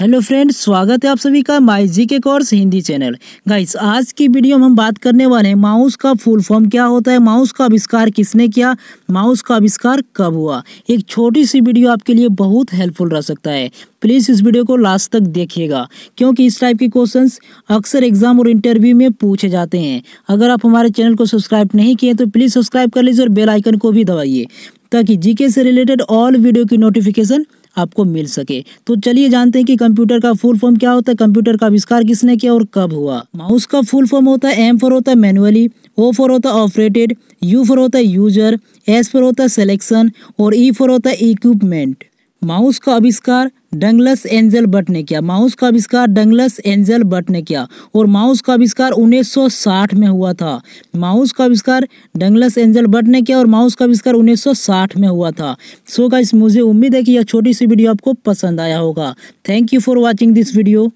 hello friend स्वागत है आप सभी का माई जी के कोर्स हिंदी चैनल गाइस आज की वीडियो में हम बात करने वाले हैं माउस का फुल फॉर्म क्या होता है माउस का आविष्कार किसने किया माउस का आविष्कार कब हुआ एक छोटी सी वीडियो आपके लिए बहुत हेल्पफुल रह सकता है प्लीज़ इस वीडियो को लास्ट तक देखिएगा क्योंकि इस टाइप के क्वेश्चंस अक्सर एग्जाम और इंटरव्यू में पूछे जाते हैं अगर आप हमारे चैनल को सब्सक्राइब नहीं किए तो प्लीज़ सब्सक्राइब कर लीजिए और बेल आइकन को भी दबाइए ताकि जीके से रिलेटेड ऑल वीडियो की नोटिफिकेशन आपको मिल सके तो चलिए जानते हैं कि कंप्यूटर का फुल फॉर्म क्या होता है कंप्यूटर का आविष्कार किसने किया और कब हुआ माउस का फुल फॉर्म होता है एम फॉर होता है मैनुअली ओ फॉर होता है ऑपरेटेड यू फॉर होता है यूजर एस फॉर होता है सिलेक्शन और ई e फॉर होता है इक्विपमेंट माउस का आविष्कार डंगलस एंजल बट ने किया माउस का आविष्कार डंगलस एंजल बट ने किया और माउस का आविष्कार 1960 में हुआ था माउस का आविष्कार डंगलस एंजल बट ने किया और माउस का आविष्कार 1960 में हुआ था सो so गाइस मुझे उम्मीद है कि यह छोटी सी वीडियो आपको पसंद आया होगा thank you for watching this video